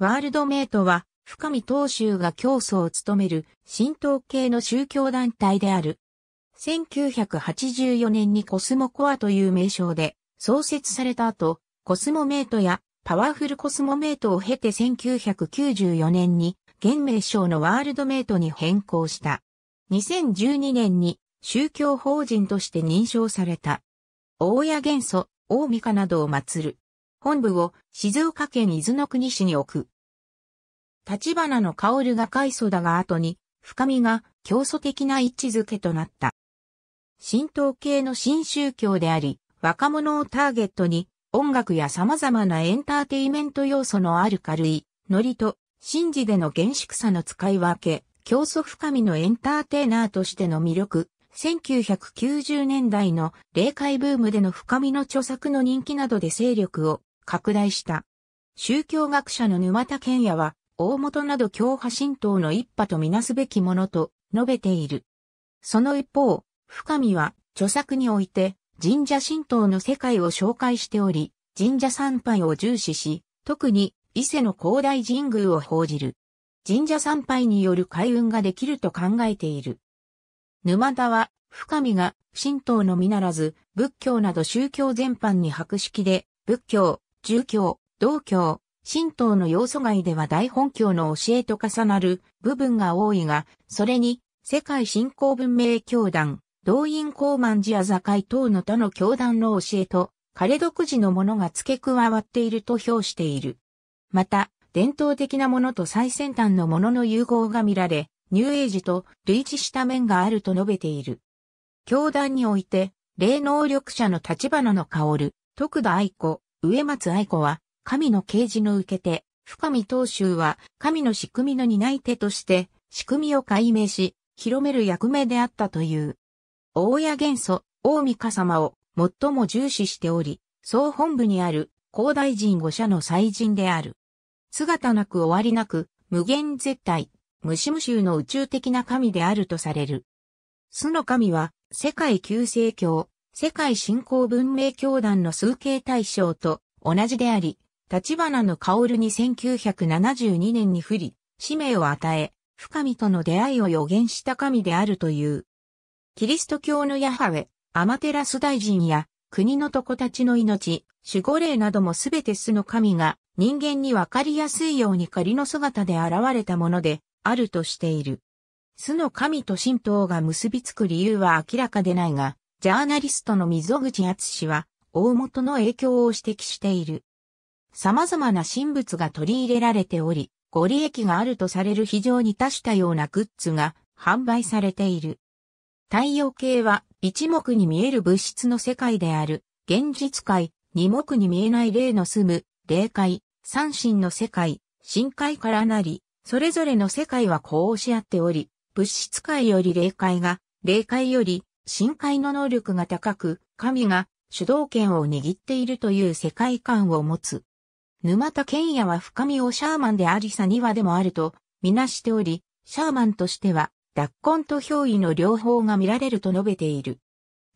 ワールドメイトは、深見東州が教祖を務める神道系の宗教団体である。1984年にコスモコアという名称で創設された後、コスモメイトやパワフルコスモメイトを経て1994年に現名称のワールドメイトに変更した。2012年に宗教法人として認証された。大谷元素、大三日などを祀る。本部を静岡県伊豆の国市に置く。立花の香るが快祖だが後に、深みが教祖的な位置づけとなった。神道系の新宗教であり、若者をターゲットに、音楽や様々なエンターテイメント要素のある軽い、ノリと、神事での厳粛さの使い分け、教祖深みのエンターテイナーとしての魅力、1990年代の霊界ブームでの深みの著作の人気などで勢力を拡大した。宗教学者の沼田健也は、大元など教派神道の一派とみなすべきものと述べている。その一方、深見は著作において神社神道の世界を紹介しており、神社参拝を重視し、特に伊勢の広大神宮を報じる。神社参拝による開運ができると考えている。沼田は、深見が神道のみならず、仏教など宗教全般に博識で、仏教、儒教、道教、神道の要素外では大本教の教えと重なる部分が多いが、それに、世界信仰文明教団、動員公満寺や座会等の他の教団の教えと、彼独自のものが付け加わっていると評している。また、伝統的なものと最先端のものの融合が見られ、ニューエイジと類似した面があると述べている。教団において、霊能力者の立花の香る、徳田愛子、植松愛子は、神の啓示の受けて、深見当州は、神の仕組みの担い手として、仕組みを解明し、広める役目であったという。大谷元祖、大御笠様を最も重視しており、総本部にある、広大臣五社の祭人である。姿なく終わりなく、無限絶対、無視無臭の宇宙的な神であるとされる。巣の神は、世界旧世教、世界信仰文明教団の数形対象と、同じであり、立花の薫に1972年に降り、使命を与え、深見との出会いを予言した神であるという。キリスト教のヤハウェ、アマテラス大臣や、国の床たちの命、守護霊などもすべて巣の神が、人間にわかりやすいように仮の姿で現れたもので、あるとしている。巣の神と神道が結びつく理由は明らかでないが、ジャーナリストの溝口厚氏は、大元の影響を指摘している。様々な神仏が取り入れられており、ご利益があるとされる非常に多種多様なグッズが販売されている。太陽系は一目に見える物質の世界である、現実界、二目に見えない霊の住む、霊界、三神の世界、深海からなり、それぞれの世界はう押し合っており、物質界より霊界が、霊界より深海の能力が高く、神が主導権を握っているという世界観を持つ。沼田健也は深みをシャーマンでありさにはでもあると、みなしており、シャーマンとしては、脱根と憑依の両方が見られると述べている。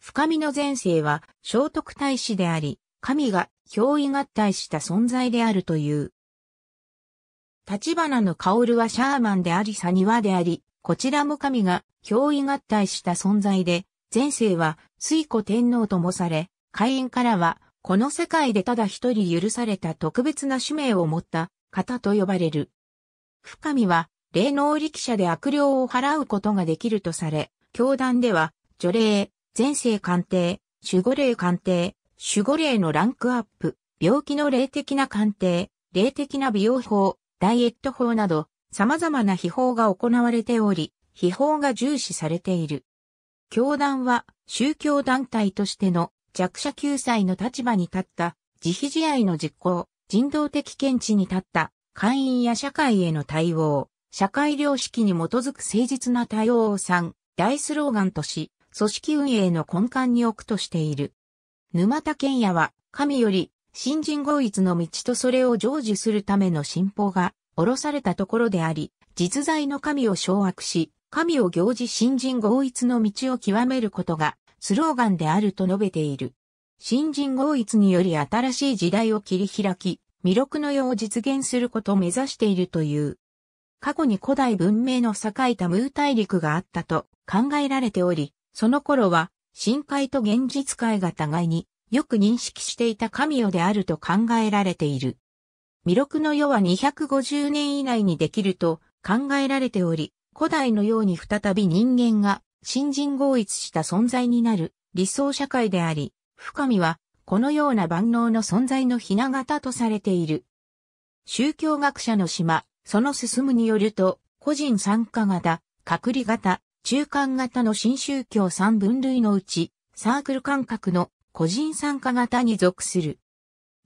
深みの前世は、聖徳太子であり、神が憑依合体した存在であるという。立花の薫はシャーマンでありさにはであり、こちらも神が憑依合体した存在で、前世は水古天皇ともされ、会員からは、この世界でただ一人許された特別な使命を持った方と呼ばれる。深見は、霊能力者で悪霊を払うことができるとされ、教団では、除霊、前世鑑定、守護霊鑑定、守護霊のランクアップ、病気の霊的な鑑定、霊的な美容法、ダイエット法など、様々な秘法が行われており、秘法が重視されている。教団は宗教団体としての弱者救済の立場に立った、慈悲試合の実行、人道的見地に立った、会員や社会への対応、社会良識に基づく誠実な対応を3、大スローガンとし、組織運営の根幹に置くとしている。沼田健也は、神より、新人合一の道とそれを成就するための信法が、下ろされたところであり、実在の神を掌握し、神を行事新人合一の道を極めることがスローガンであると述べている。新人合一により新しい時代を切り開き、魅力の世を実現することを目指しているという。過去に古代文明の栄えたムー大陸があったと考えられており、その頃は深海と現実界が互いによく認識していた神代であると考えられている。魅力の世は250年以内にできると考えられており、古代のように再び人間が新人合一した存在になる理想社会であり、深見はこのような万能の存在の雛形とされている。宗教学者の島、その進むによると、個人参加型、隔離型、中間型の新宗教3分類のうち、サークル感覚の個人参加型に属する。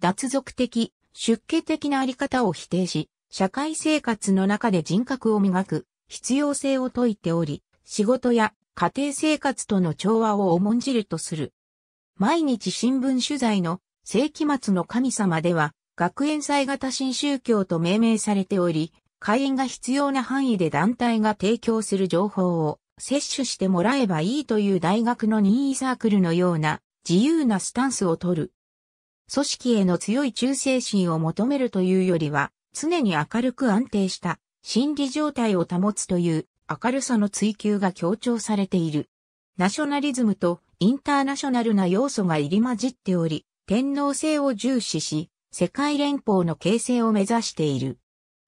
脱属的、出家的なあり方を否定し、社会生活の中で人格を磨く必要性を説いており、仕事や家庭生活との調和を重んじるとする。毎日新聞取材の世紀末の神様では、学園祭型新宗教と命名されており、会員が必要な範囲で団体が提供する情報を摂取してもらえばいいという大学の任意サークルのような自由なスタンスを取る。組織への強い忠誠心を求めるというよりは、常に明るく安定した心理状態を保つという明るさの追求が強調されている。ナショナリズムとインターナショナルな要素が入り混じっており、天皇制を重視し、世界連邦の形成を目指している。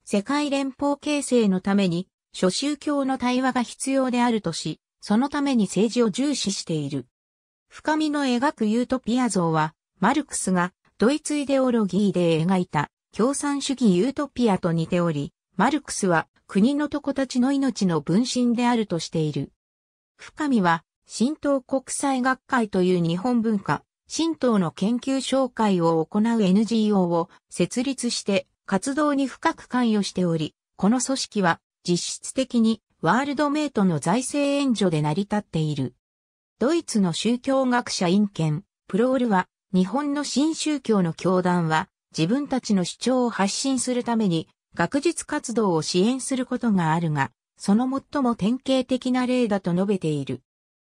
世界連邦形成のために、諸宗教の対話が必要であるとし、そのために政治を重視している。深みの描くユートピア像は、マルクスがドイツイデオロギーで描いた共産主義ユートピアと似ており、マルクスは国の床たちの命の分身であるとしている。深見は、神道国際学会という日本文化、神道の研究紹介を行う NGO を設立して活動に深く関与しており、この組織は実質的にワールドメイトの財政援助で成り立っている。ドイツの宗教学者インケン、プロールは、日本の新宗教の教団は、自分たちの主張を発信するために、学術活動を支援することがあるが、その最も典型的な例だと述べている。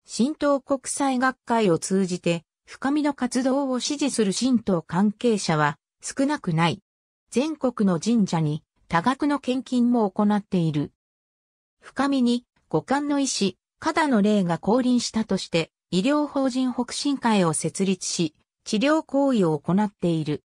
神道国際学会を通じて、深みの活動を支持する神道関係者は少なくない。全国の神社に多額の献金も行っている。深みに五感の医師、加田の霊が降臨したとして、医療法人北進会を設立し、治療行為を行っている。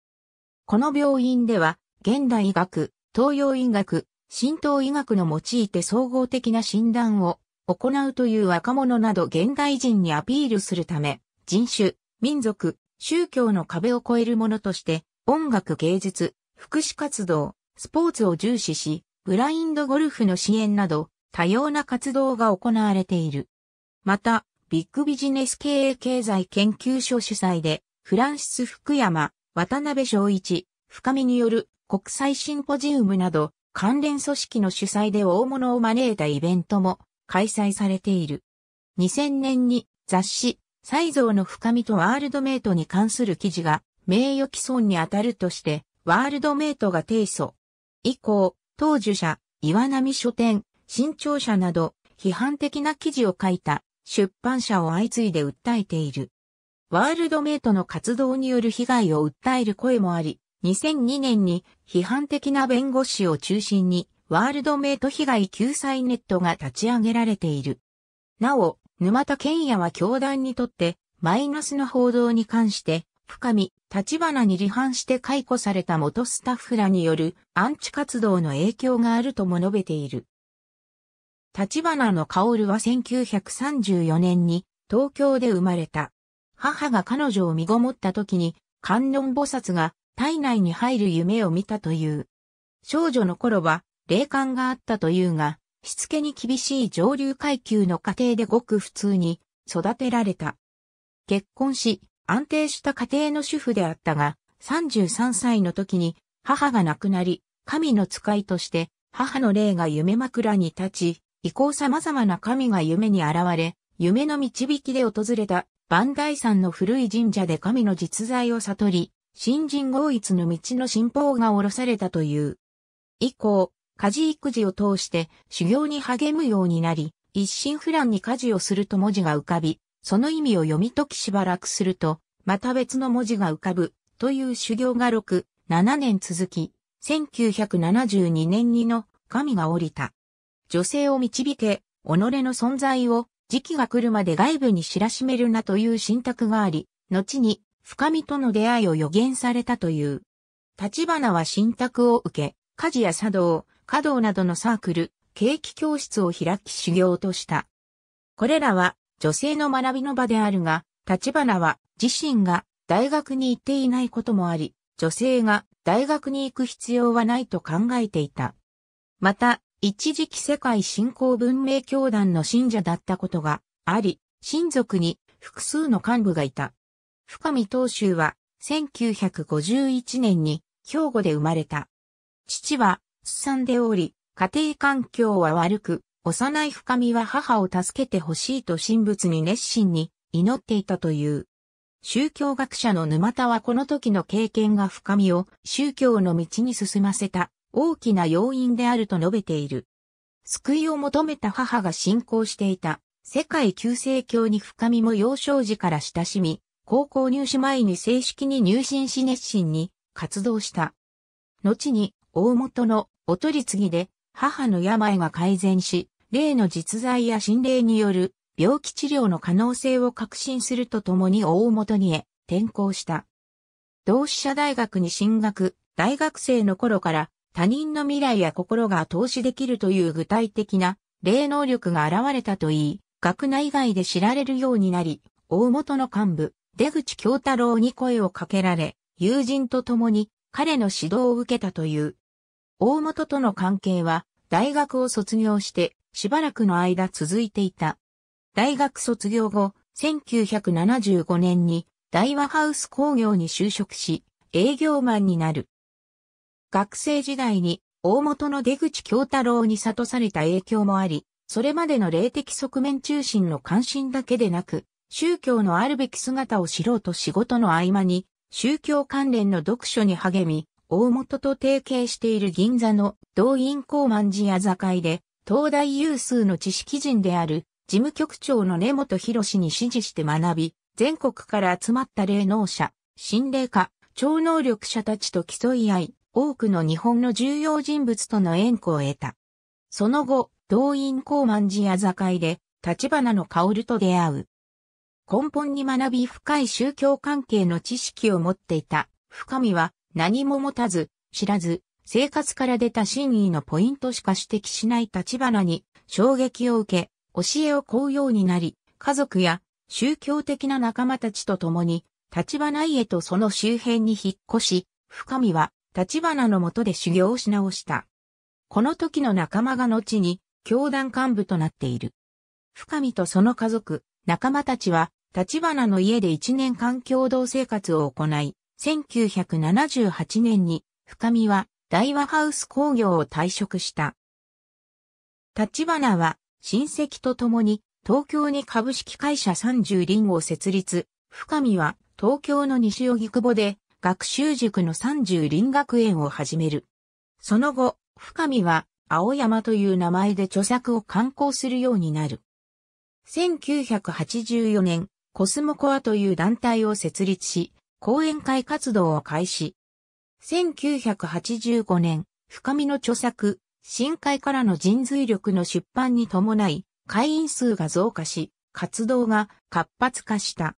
この病院では、現代医学、東洋医学、神道医学の用いて総合的な診断を行うという若者など現代人にアピールするため、人種、民族、宗教の壁を越えるものとして、音楽芸術、福祉活動、スポーツを重視し、ブラインドゴルフの支援など、多様な活動が行われている。また、ビッグビジネス経営経済研究所主催で、フランシス福山、渡辺昭一、深見による国際シンポジウムなど関連組織の主催で大物を招いたイベントも開催されている。2000年に雑誌、サイゾーの深みとワールドメイトに関する記事が名誉毀損に当たるとしてワールドメイトが提訴。以降、当受者、岩波書店、新潮社など批判的な記事を書いた出版社を相次いで訴えている。ワールドメイトの活動による被害を訴える声もあり、2002年に批判的な弁護士を中心にワールドメイト被害救済ネットが立ち上げられている。なお、沼田健也は教団にとってマイナスの報道に関して深見、立花に離反して解雇された元スタッフらによるアンチ活動の影響があるとも述べている。立花の薫は1934年に東京で生まれた。母が彼女を身ごもった時に観音菩薩が体内に入る夢を見たという。少女の頃は霊感があったというが、しつけに厳しい上流階級の家庭でごく普通に育てられた。結婚し、安定した家庭の主婦であったが、33歳の時に母が亡くなり、神の使いとして母の霊が夢枕に立ち、以降様々な神が夢に現れ、夢の導きで訪れた万代山の古い神社で神の実在を悟り、新人合一の道の信奉が下ろされたという。以降、家事育児を通して修行に励むようになり、一心不乱に家事をすると文字が浮かび、その意味を読み解きしばらくすると、また別の文字が浮かぶ、という修行が6、7年続き、1972年にの神が降りた。女性を導け、己の存在を時期が来るまで外部に知らしめるなという信託があり、後に深見との出会いを予言されたという。立花は信託を受け、家事や茶道、華道などのサークル、景気教室を開き修行とした。これらは女性の学びの場であるが、立花は自身が大学に行っていないこともあり、女性が大学に行く必要はないと考えていた。また、一時期世界信興文明教団の信者だったことがあり、親族に複数の幹部がいた。深見東州は、1951年に兵庫で生まれた。父は、すさんでおり、家庭環境は悪く、幼い深見は母を助けてほしいと神仏に熱心に祈っていたという。宗教学者の沼田はこの時の経験が深みを宗教の道に進ませた大きな要因であると述べている。救いを求めた母が信仰していた世界救世教に深みも幼少時から親しみ、高校入試前に正式に入信し熱心に活動した。後に、大元のお取り次ぎで、母の病が改善し、霊の実在や心霊による病気治療の可能性を確信するとともに大元にへ転校した。同志社大学に進学、大学生の頃から他人の未来や心が投資できるという具体的な霊能力が現れたといい、学内外で知られるようになり、大元の幹部、出口京太郎に声をかけられ、友人と共に彼の指導を受けたという。大本との関係は大学を卒業してしばらくの間続いていた。大学卒業後、1975年に大和ハウス工業に就職し、営業マンになる。学生時代に大本の出口京太郎に悟された影響もあり、それまでの霊的側面中心の関心だけでなく、宗教のあるべき姿を知ろうと仕事の合間に、宗教関連の読書に励み、大元と提携している銀座の動員公満寺や座会で、東大有数の知識人である、事務局長の根本博士に指示して学び、全国から集まった霊能者、心霊家、超能力者たちと競い合い、多くの日本の重要人物との縁故を得た。その後、動員公満寺や座会で、立花の薫と出会う。根本に学び深い宗教関係の知識を持っていた。深みは何も持たず、知らず、生活から出た真意のポイントしか指摘しない立花に衝撃を受け、教えを請うようになり、家族や宗教的な仲間たちと共に、立花家とその周辺に引っ越し、深見は立花の下で修行をし直した。この時の仲間が後に、教団幹部となっている。深見とその家族、仲間たちは、立花の家で1年間共同生活を行い、1978年に深見は大和ハウス工業を退職した。立花は親戚と共に東京に株式会社30輪を設立、深見は東京の西荻窪で学習塾の30輪学園を始める。その後、深見は青山という名前で著作を刊行するようになる。1984年、コスモコアという団体を設立し、講演会活動を開始。1985年、深みの著作、深海からの人髄力の出版に伴い、会員数が増加し、活動が活発化した。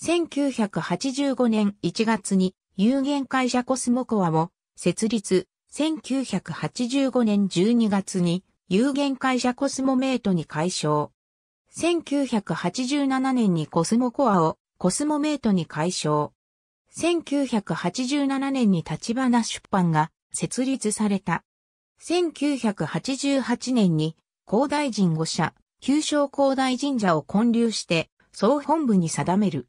1985年1月に有限会社コスモコアを設立。1985年12月に有限会社コスモメイトに解消。1987年にコスモコアをコスモメートに解消。1987年に立花出版が設立された。1988年に高大神五社、旧正高大神社を建立して総本部に定める。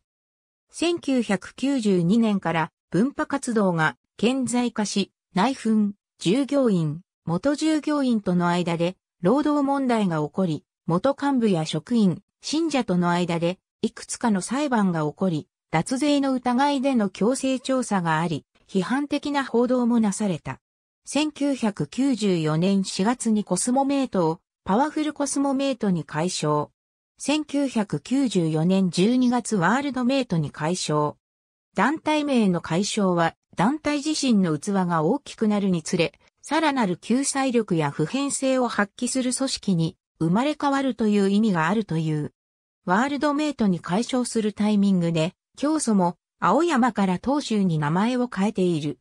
1992年から文化活動が顕在化し、内紛、従業員、元従業員との間で労働問題が起こり、元幹部や職員、信者との間で、いくつかの裁判が起こり、脱税の疑いでの強制調査があり、批判的な報道もなされた。1994年4月にコスモメイトをパワフルコスモメイトに解消。1994年12月ワールドメイトに解消。団体名の解消は団体自身の器が大きくなるにつれ、さらなる救済力や普遍性を発揮する組織に生まれ変わるという意味があるという。ワールドメイトに解消するタイミングで、教祖も青山から東州に名前を変えている。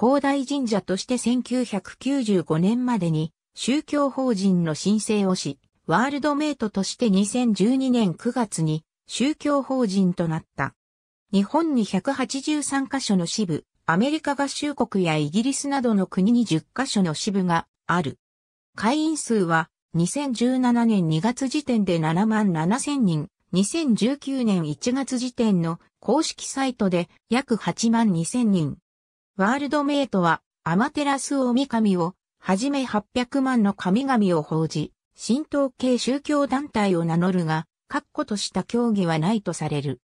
広大神社として1995年までに宗教法人の申請をし、ワールドメイトとして2012年9月に宗教法人となった。日本に183カ所の支部、アメリカ合衆国やイギリスなどの国に10カ所の支部がある。会員数は2017年2月時点で7万7千人、2019年1月時点の公式サイトで約8万2千人。ワールドメイトはアマテラス大神をはじめ800万の神々を報じ、神道系宗教団体を名乗るが、確固とした協議はないとされる。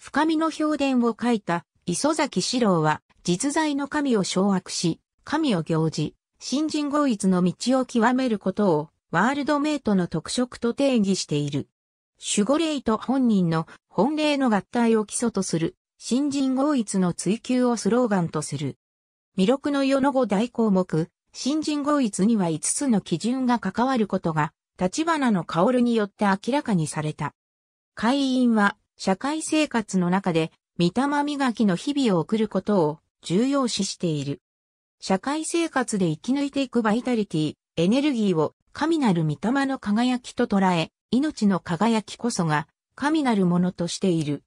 深みの評伝を書いた磯崎四郎は、実在の神を掌握し、神を行事、新人合一の道を極めることをワールドメイトの特色と定義している。守護霊と本人の本霊の合体を基礎とする、新人合一の追求をスローガンとする。魅力の世の後大項目、新人合一には5つの基準が関わることが、立花の薫によって明らかにされた。会員は、社会生活の中で、御霊磨きの日々を送ることを重要視している。社会生活で生き抜いていくバイタリティ、エネルギーを神なる御霊の輝きと捉え、命の輝きこそが、神なるものとしている。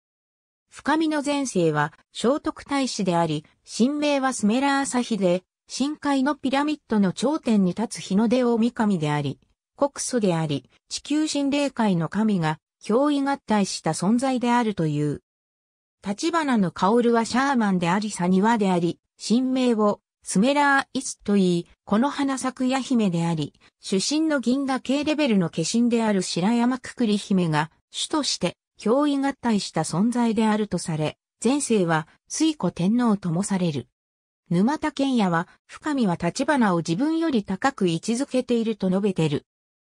深みの前世は、聖徳太子であり、神明はスメラ朝日で、深海のピラミッドの頂点に立つ日の出を御神であり、国祖であり、地球神霊界の神が、脅威合体した存在であるという。立花の薫はシャーマンでありサニワであり、神明をスメラーイスといい、この花咲くや姫であり、主神の銀河系レベルの化身である白山くくり姫が、主として、脅威合体した存在であるとされ、前世は、推古天皇ともされる。沼田賢也は、深見は立花を自分より高く位置づけていると述べてる。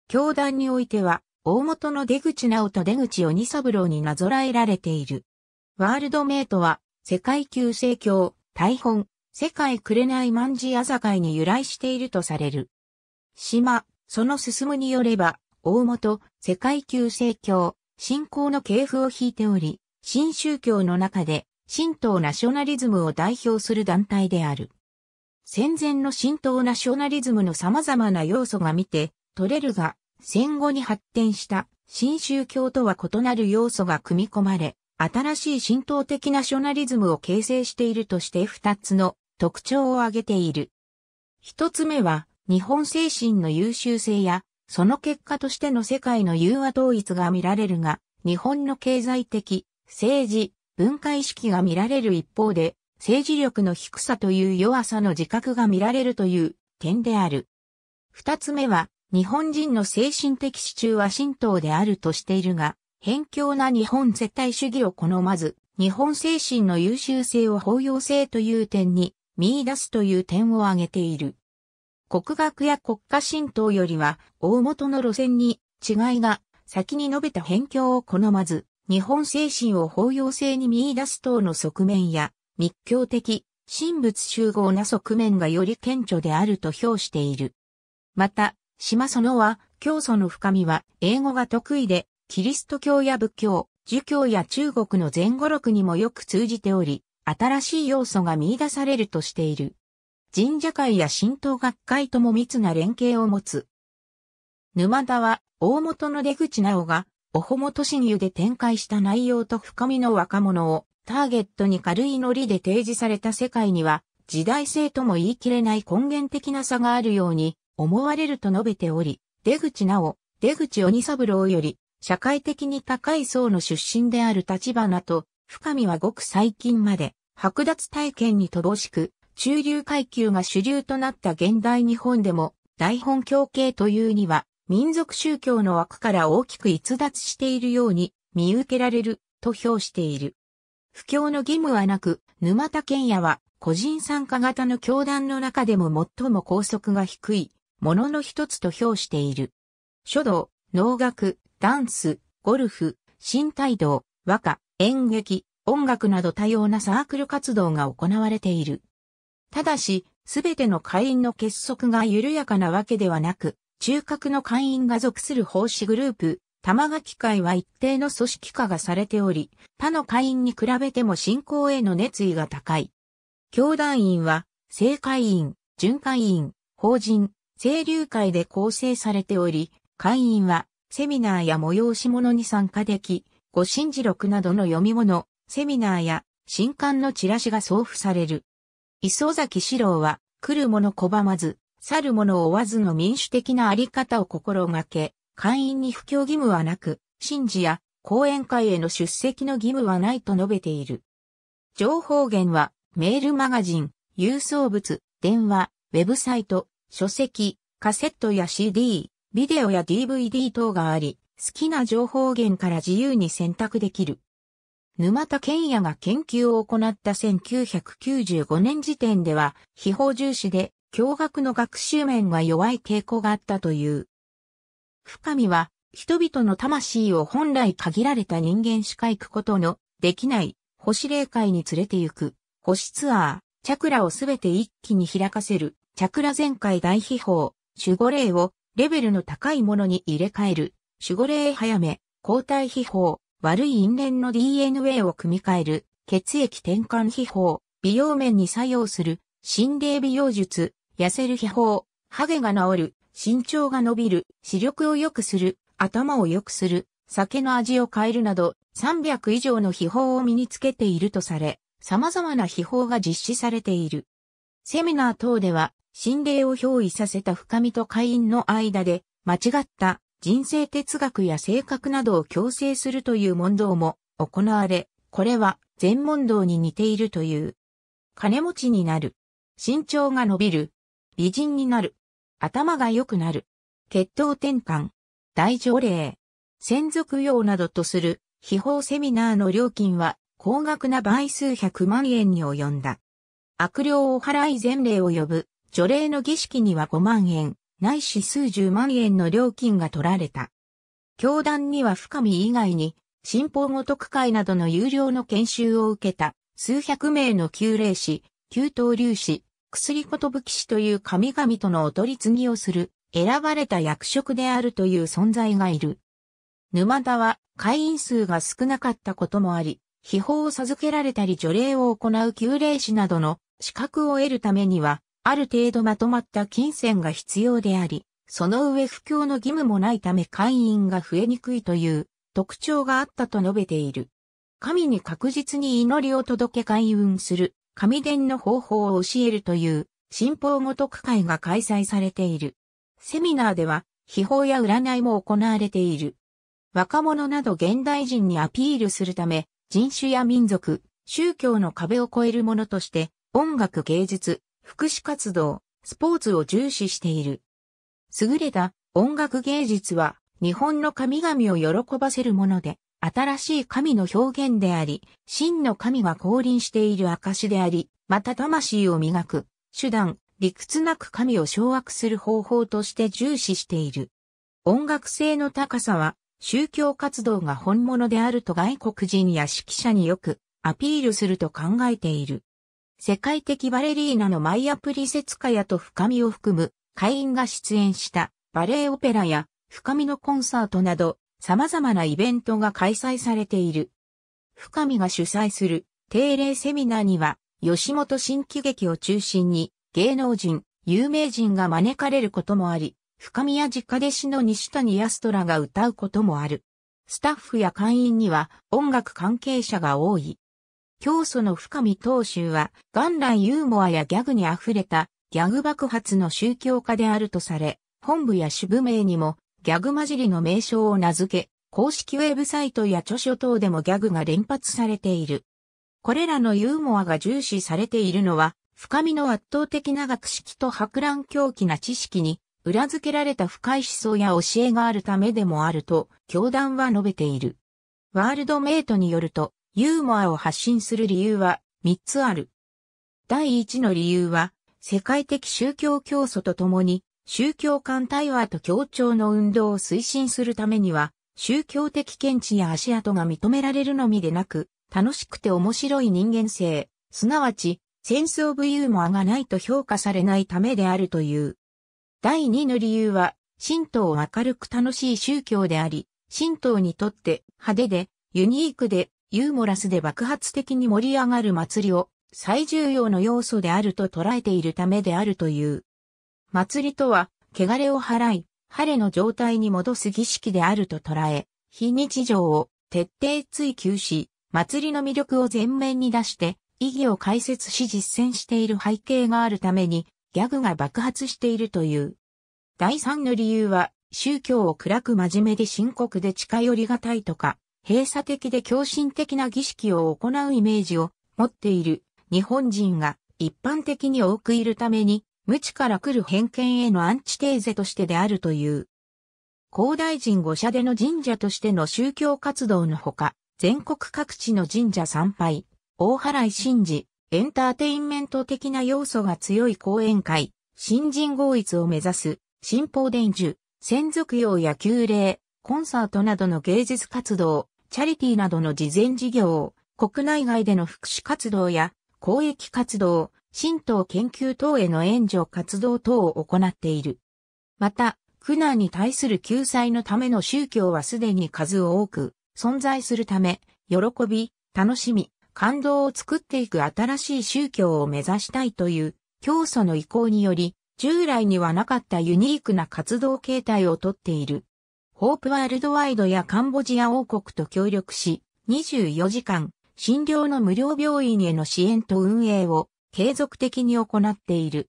教団においては、大元の出口直と出口を二三郎になぞらえられている。ワールドメイトは、世界級聖教、大本、世界紅万事あざかいに由来しているとされる。島、その進むによれば、大元、世界級正教、信仰の系譜を引いており、新宗教の中で、神道ナショナリズムを代表する団体である。戦前の神道ナショナリズムの様々な要素が見て、取れるが、戦後に発展した新宗教とは異なる要素が組み込まれ、新しい浸透的なショナリズムを形成しているとして2つの特徴を挙げている。1つ目は、日本精神の優秀性や、その結果としての世界の融和統一が見られるが、日本の経済的、政治、文化意識が見られる一方で、政治力の低さという弱さの自覚が見られるという点である。二つ目は、日本人の精神的支柱は神道であるとしているが、偏境な日本絶対主義を好まず、日本精神の優秀性を包容性という点に見出すという点を挙げている。国学や国家神道よりは、大元の路線に違いが先に述べた偏境を好まず、日本精神を包容性に見出す等の側面や、密教的、神仏集合な側面がより顕著であると評している。また、島園は、教祖の深みは英語が得意で、キリスト教や仏教、儒教や中国の前語録にもよく通じており、新しい要素が見出されるとしている。神社会や神道学会とも密な連携を持つ。沼田は、大元の出口直が、おほもと新友で展開した内容と深みの若者を、ターゲットに軽いノリで提示された世界には、時代性とも言い切れない根源的な差があるように、思われると述べており、出口直、出口鬼三郎より、社会的に高い層の出身である立花と深見はごく最近まで剥奪体験に乏しく、中流階級が主流となった現代日本でも、大本教系というには、民族宗教の枠から大きく逸脱しているように見受けられると評している。布教の義務はなく、沼田健也は個人参加型の教団の中でも最も拘束が低いものの一つと評している。書道、農学、ダンス、ゴルフ、新体動、和歌、演劇、音楽など多様なサークル活動が行われている。ただし、すべての会員の結束が緩やかなわけではなく、中核の会員が属する奉仕グループ、玉垣会は一定の組織化がされており、他の会員に比べても信仰への熱意が高い。教団員は、正会員、巡回員、法人、清流会で構成されており、会員はセミナーや催し物に参加でき、ご神事録などの読み物、セミナーや新刊のチラシが送付される。磯崎志郎は、来る者拒まず、去る者を追わずの民主的なあり方を心がけ、会員に布教義務はなく、神事や講演会への出席の義務はないと述べている。情報源は、メールマガジン、郵送物、電話、ウェブサイト、書籍、カセットや CD、ビデオや DVD 等があり、好きな情報源から自由に選択できる。沼田健也が研究を行った1995年時点では、秘宝重視で、驚愕の学習面が弱い傾向があったという。深見は、人々の魂を本来限られた人間しか行くことの、できない、星霊界に連れて行く、星ツアー、チャクラをすべて一気に開かせる、チャクラ全開大秘宝、守護霊をレベルの高いものに入れ替える、守護霊早め、抗体秘宝、悪い因縁の DNA を組み替える、血液転換秘宝、美容面に作用する、心霊美容術、痩せる秘宝、ハゲが治る、身長が伸びる、視力を良くする、頭を良くする、酒の味を変えるなど、300以上の秘宝を身につけているとされ、様々な秘宝が実施されている。セミナー等では、心霊を憑依させた深みと会員の間で、間違った人生哲学や性格などを強制するという問答も行われ、これは全問答に似ているという。金持ちになる。身長が伸びる。美人になる。頭が良くなる。血統転換。大条例。専属用などとする秘宝セミナーの料金は高額な倍数百万円に及んだ。悪霊を払い前例を呼ぶ除霊の儀式には5万円、ないし数十万円の料金が取られた。教団には深見以外に、新法ごと区会などの有料の研修を受けた、数百名の旧霊師、旧刀流師、薬ことぶき師という神々とのお取り継ぎをする、選ばれた役職であるという存在がいる。沼田は会員数が少なかったこともあり、秘宝を授けられたり除霊を行う旧霊師などの資格を得るためには、ある程度まとまった金銭が必要であり、その上不況の義務もないため会員が増えにくいという特徴があったと述べている。神に確実に祈りを届け開運する神殿の方法を教えるという信仰ごと区会が開催されている。セミナーでは秘宝や占いも行われている。若者など現代人にアピールするため人種や民族、宗教の壁を越えるものとして音楽芸術、福祉活動、スポーツを重視している。優れた音楽芸術は日本の神々を喜ばせるもので、新しい神の表現であり、真の神が降臨している証であり、また魂を磨く、手段、理屈なく神を掌握する方法として重視している。音楽性の高さは、宗教活動が本物であると外国人や指揮者によくアピールすると考えている。世界的バレリーナのマイア・プリセツカヤと深みを含む会員が出演したバレエオペラや深みのコンサートなど様々なイベントが開催されている。深みが主催する定例セミナーには吉本新喜劇を中心に芸能人、有名人が招かれることもあり、深みや実家弟子の西谷康虎が歌うこともある。スタッフや会員には音楽関係者が多い。教祖の深見東州は、元来ユーモアやギャグに溢れた、ギャグ爆発の宗教家であるとされ、本部や主部名にも、ギャグ混じりの名称を名付け、公式ウェブサイトや著書等でもギャグが連発されている。これらのユーモアが重視されているのは、深みの圧倒的な学識と博覧狂気な知識に、裏付けられた深い思想や教えがあるためでもあると、教団は述べている。ワールドメイトによると、ユーモアを発信する理由は3つある。第1の理由は、世界的宗教教祖とともに、宗教間対話と協調の運動を推進するためには、宗教的見地や足跡が認められるのみでなく、楽しくて面白い人間性、すなわち、センスオブユーモアがないと評価されないためであるという。第2の理由は、神道を明るく楽しい宗教であり、神道にとって派手で、ユニークで、ユーモラスで爆発的に盛り上がる祭りを最重要の要素であると捉えているためであるという。祭りとは、汚れを払い、晴れの状態に戻す儀式であると捉え、非日常を徹底追求し、祭りの魅力を前面に出して、意義を解説し実践している背景があるために、ギャグが爆発しているという。第3の理由は、宗教を暗く真面目で深刻で近寄りがたいとか、閉鎖的で狂信的な儀式を行うイメージを持っている日本人が一般的に多くいるために、無知から来る偏見へのアンチテーゼとしてであるという。高大神御社での神社としての宗教活動のほか、全国各地の神社参拝、大払い神事、エンターテインメント的な要素が強い講演会、新人合一を目指す、新法伝授、先属用や旧礼、コンサートなどの芸術活動、チャリティーなどの慈善事業、国内外での福祉活動や公益活動、神道研究等への援助活動等を行っている。また、苦難に対する救済のための宗教はすでに数多く存在するため、喜び、楽しみ、感動を作っていく新しい宗教を目指したいという教祖の意向により、従来にはなかったユニークな活動形態をとっている。ホープワールドワイドやカンボジア王国と協力し、24時間、診療の無料病院への支援と運営を継続的に行っている。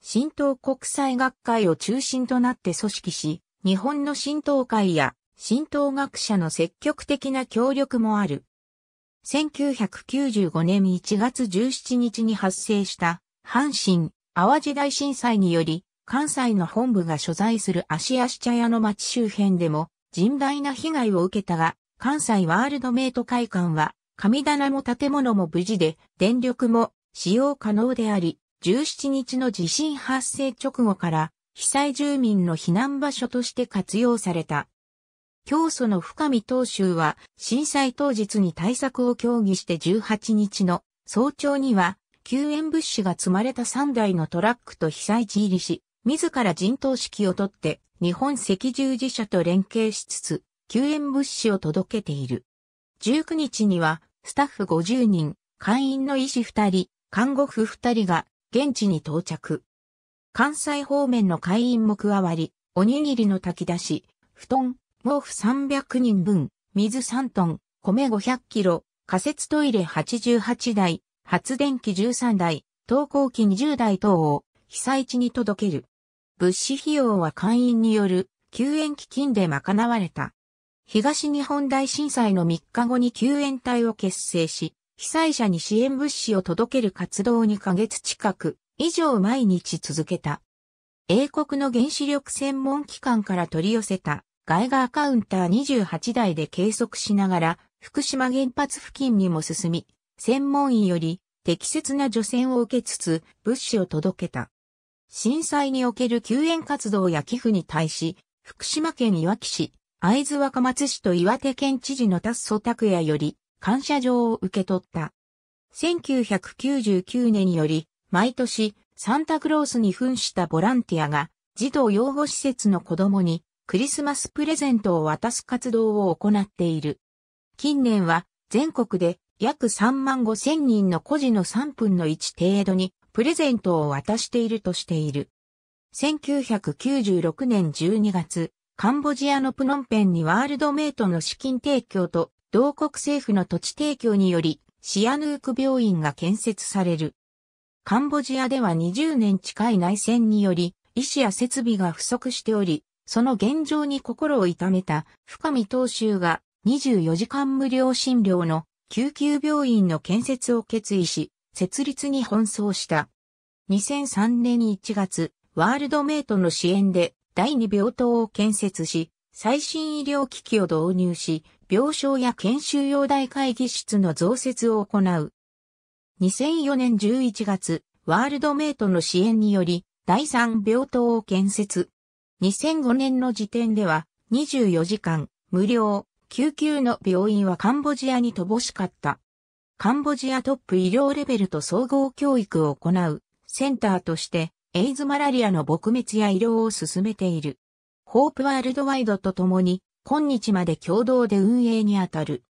新道国際学会を中心となって組織し、日本の新道会や新道学者の積極的な協力もある。1995年1月17日に発生した阪神淡路大震災により関西の本部が所在する足足茶屋の町周辺でも甚大な被害を受けたが、関西ワールドメイト会館は、神棚も建物も無事で、電力も使用可能であり、17日の地震発生直後から、被災住民の避難場所として活用された。教祖の深見東州は、震災当日に対策を協議して18日の早朝には、救援物資が積まれた3台のトラックと被災地入りし、自ら陣頭指揮をとって、日本赤十字社と連携しつつ、救援物資を届けている。19日には、スタッフ50人、会員の医師2人、看護婦2人が、現地に到着。関西方面の会員も加わり、おにぎりの炊き出し、布団、毛布300人分、水3トン、米500キロ、仮設トイレ88台、発電機13台、投稿機20台等を被災地に届ける。物資費用は会員による救援基金で賄われた。東日本大震災の3日後に救援隊を結成し、被災者に支援物資を届ける活動にヶ月近く以上毎日続けた。英国の原子力専門機関から取り寄せたガイガーカウンター28台で計測しながら福島原発付近にも進み、専門医より適切な除染を受けつつ物資を届けた。震災における救援活動や寄付に対し、福島県いわき市、会津若松市と岩手県知事の達祖拓也より感謝状を受け取った。1999年より毎年サンタクロースに扮したボランティアが児童養護施設の子供にクリスマスプレゼントを渡す活動を行っている。近年は全国で約3万5千人の孤児の3分の1程度にプレゼントを渡しているとしている。1996年12月、カンボジアのプノンペンにワールドメイトの資金提供と同国政府の土地提供によりシアヌーク病院が建設される。カンボジアでは20年近い内戦により医師や設備が不足しており、その現状に心を痛めた深見東州が24時間無料診療の救急病院の建設を決意し、設立に奔走した。2003年1月、ワールドメイトの支援で第2病棟を建設し、最新医療機器を導入し、病床や研修用大会議室の増設を行う。2004年11月、ワールドメイトの支援により、第3病棟を建設。2005年の時点では、24時間、無料、救急の病院はカンボジアに乏しかった。カンボジアトップ医療レベルと総合教育を行うセンターとしてエイズマラリアの撲滅や医療を進めている。ホープワールドワイドと共に今日まで共同で運営にあたる。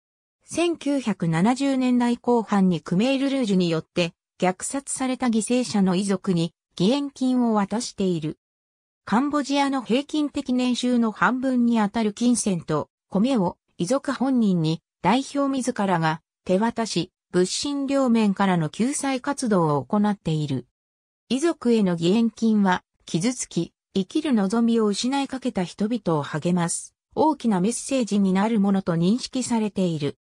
1970年代後半にクメールルージュによって虐殺された犠牲者の遺族に義援金を渡している。カンボジアの平均的年収の半分にあたる金銭と米を遺族本人に代表自らが手渡し物心両面からの救済活動を行っている。遺族への義援金は、傷つき、生きる望みを失いかけた人々を励ます、大きなメッセージになるものと認識されている。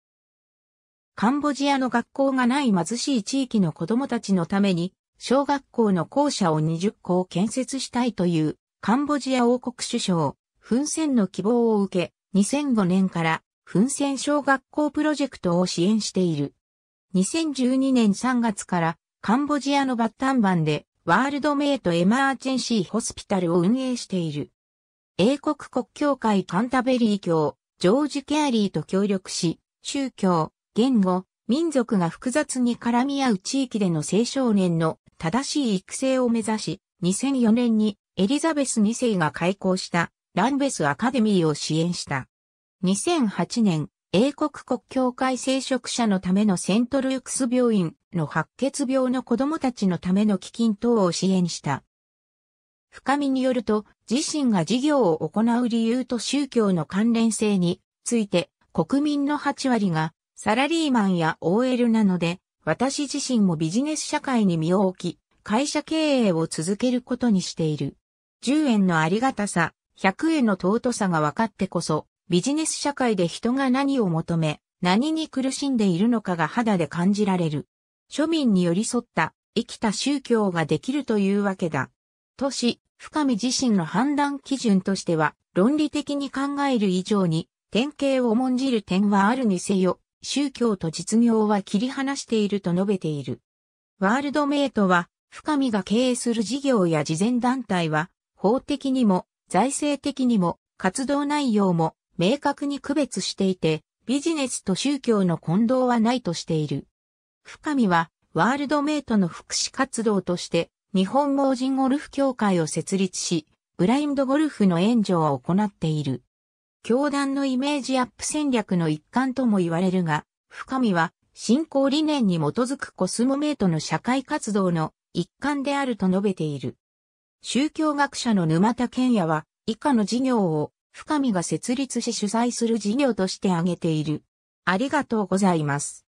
カンボジアの学校がない貧しい地域の子供たちのために、小学校の校舎を20校建設したいという、カンボジア王国首相、フンセンの希望を受け、2005年から、フンセン小学校プロジェクトを支援している。2012年3月からカンボジアのバッタンバンでワールドメイトエマーチェンシーホスピタルを運営している。英国国教会カンタベリー教、ジョージ・ケアリーと協力し、宗教、言語、民族が複雑に絡み合う地域での青少年の正しい育成を目指し、2004年にエリザベス2世が開校したランベスアカデミーを支援した。2008年、英国国教会聖職者のためのセントルークス病院の白血病の子供たちのための基金等を支援した。深見によると、自身が事業を行う理由と宗教の関連性について、国民の8割がサラリーマンや OL なので、私自身もビジネス社会に身を置き、会社経営を続けることにしている。10円のありがたさ、100円の尊さが分かってこそ、ビジネス社会で人が何を求め、何に苦しんでいるのかが肌で感じられる。庶民に寄り添った生きた宗教ができるというわけだ。とし、深見自身の判断基準としては、論理的に考える以上に、典型を重んじる点はあるにせよ、宗教と実業は切り離していると述べている。ワールドメイトは、深見が経営する事業や慈善団体は、法的にも、財政的にも、活動内容も、明確に区別していて、ビジネスと宗教の混同はないとしている。深見は、ワールドメイトの福祉活動として、日本盲人ゴルフ協会を設立し、ブラインドゴルフの援助を行っている。教団のイメージアップ戦略の一環とも言われるが、深見は、信仰理念に基づくコスモメイトの社会活動の一環であると述べている。宗教学者の沼田健也は、以下の事業を深見が設立し主催する事業として挙げている。ありがとうございます。